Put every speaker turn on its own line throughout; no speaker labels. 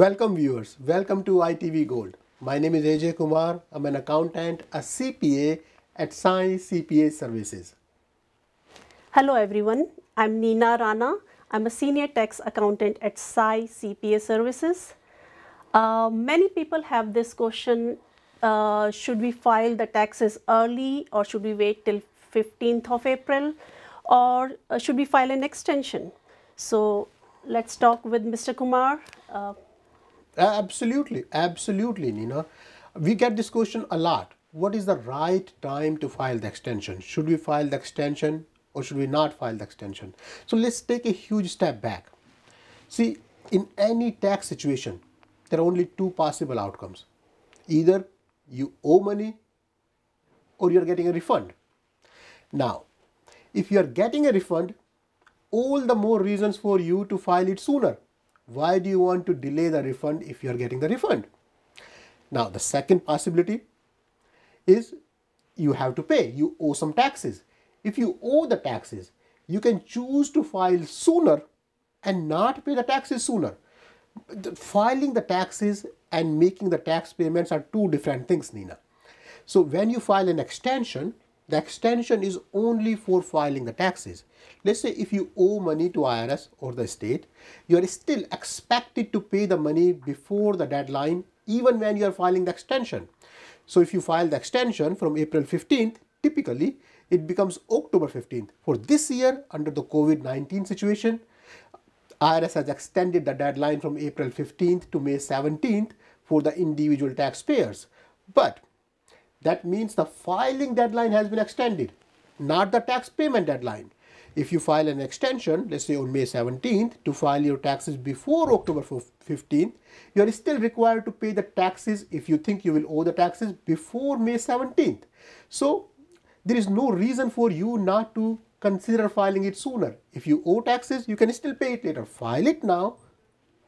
Welcome viewers, welcome to ITV Gold. My name is Ajay Kumar. I'm an accountant, a CPA at Sai CPA Services.
Hello everyone, I'm Nina Rana. I'm a senior tax accountant at Sai CPA Services. Uh, many people have this question, uh, should we file the taxes early or should we wait till 15th of April or uh, should we file an extension? So let's talk with Mr. Kumar.
Uh, Absolutely, absolutely, Nina. We get this question a lot. What is the right time to file the extension? Should we file the extension or should we not file the extension? So let's take a huge step back. See, in any tax situation, there are only two possible outcomes. Either you owe money or you're getting a refund. Now, if you're getting a refund, all the more reasons for you to file it sooner why do you want to delay the refund if you are getting the refund? Now, the second possibility is you have to pay. You owe some taxes. If you owe the taxes, you can choose to file sooner and not pay the taxes sooner. Filing the taxes and making the tax payments are two different things, Nina. So when you file an extension, the extension is only for filing the taxes. Let's say if you owe money to IRS or the state, you are still expected to pay the money before the deadline even when you are filing the extension. So if you file the extension from April 15th, typically it becomes October 15th. For this year, under the COVID-19 situation, IRS has extended the deadline from April 15th to May 17th for the individual taxpayers. But that means the filing deadline has been extended, not the tax payment deadline. If you file an extension, let's say on May 17th, to file your taxes before October 15th, you are still required to pay the taxes if you think you will owe the taxes before May 17th. So there is no reason for you not to consider filing it sooner. If you owe taxes, you can still pay it later. File it now,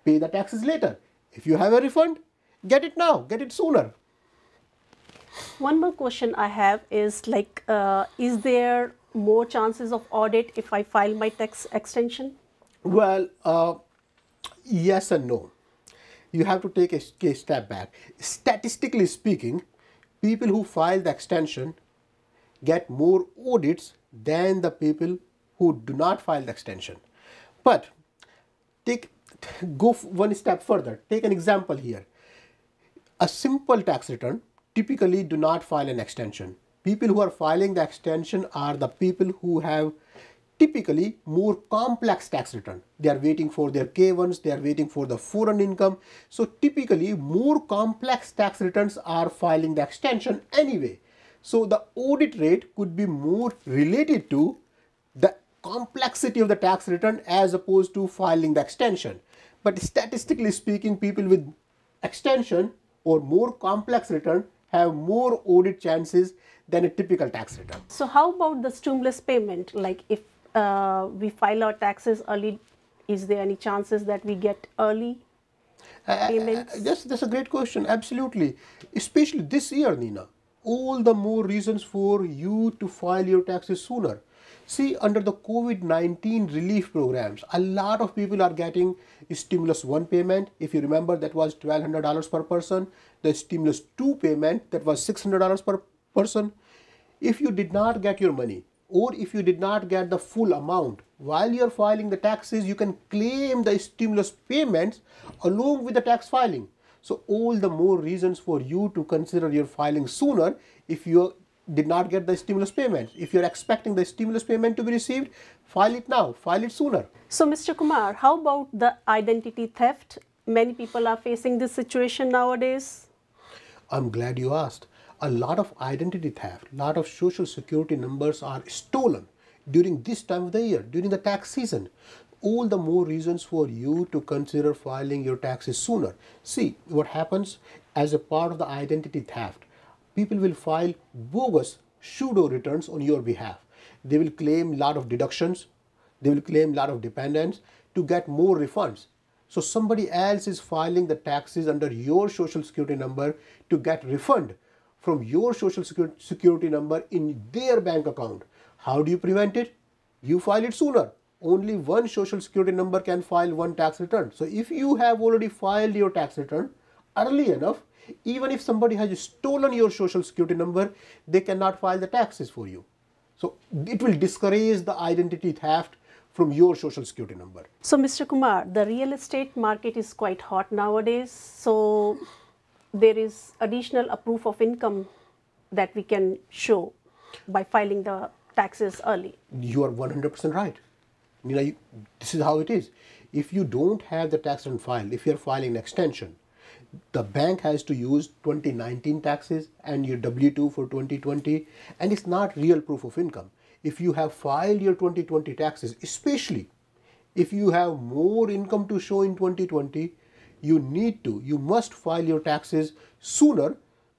pay the taxes later. If you have a refund, get it now, get it sooner.
One more question I have is like, uh, is there more chances of audit if I file my tax extension?
Well, uh, yes and no. You have to take a, a step back. Statistically speaking, people who file the extension get more audits than the people who do not file the extension. But take go one step further. Take an example here. A simple tax return typically do not file an extension. People who are filing the extension are the people who have typically more complex tax return. They are waiting for their K1s, they are waiting for the foreign income. So typically more complex tax returns are filing the extension anyway. So the audit rate could be more related to the complexity of the tax return as opposed to filing the extension. But statistically speaking, people with extension or more complex return have more audit chances than a typical tax return.
So how about the stimulus payment? Like if uh, we file our taxes early, is there any chances that we get early
uh, uh, uh, payments? Uh, that's a great question. Absolutely. Especially this year, Nina. All the more reasons for you to file your taxes sooner. See, under the COVID-19 relief programs, a lot of people are getting stimulus one payment. If you remember, that was $1,200 per person. The stimulus two payment, that was $600 per person. If you did not get your money, or if you did not get the full amount, while you're filing the taxes, you can claim the stimulus payments along with the tax filing. So all the more reasons for you to consider your filing sooner if you did not get the stimulus payment. If you're expecting the stimulus payment to be received, file it now, file it sooner.
So Mr. Kumar, how about the identity theft? Many people are facing this situation nowadays.
I'm glad you asked. A lot of identity theft, a lot of social security numbers are stolen during this time of the year, during the tax season. All the more reasons for you to consider filing your taxes sooner. See what happens as a part of the identity theft people will file bogus pseudo returns on your behalf. They will claim lot of deductions, they will claim lot of dependents to get more refunds. So somebody else is filing the taxes under your social security number to get refund from your social security number in their bank account. How do you prevent it? You file it sooner. Only one social security number can file one tax return. So if you have already filed your tax return, early enough, even if somebody has stolen your social security number, they cannot file the taxes for you. So it will discourage the identity theft from your social security number.
So Mr. Kumar, the real estate market is quite hot nowadays. So there is additional a proof of income that we can show by filing the taxes early.
You are 100% right. Nina, you know, this is how it is. If you don't have the tax on file, if you're filing an extension, the bank has to use 2019 taxes and your W2 for 2020 and it's not real proof of income. If you have filed your 2020 taxes, especially if you have more income to show in 2020, you need to, you must file your taxes sooner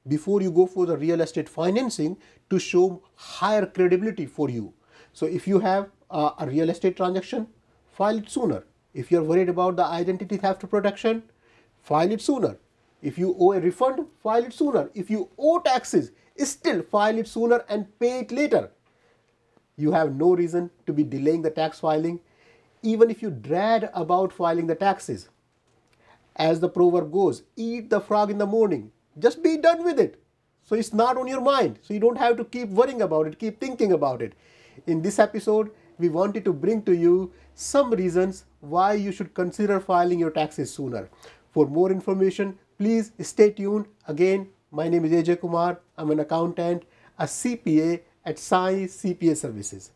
before you go for the real estate financing to show higher credibility for you. So if you have a real estate transaction, file it sooner. If you're worried about the identity theft protection, file it sooner. If you owe a refund, file it sooner. If you owe taxes, still file it sooner and pay it later. You have no reason to be delaying the tax filing, even if you dread about filing the taxes. As the proverb goes, eat the frog in the morning. Just be done with it. So it's not on your mind. So you don't have to keep worrying about it, keep thinking about it. In this episode, we wanted to bring to you some reasons why you should consider filing your taxes sooner. For more information, Please stay tuned. Again, my name is Ajay Kumar. I'm an accountant, a CPA at Sai CPA Services.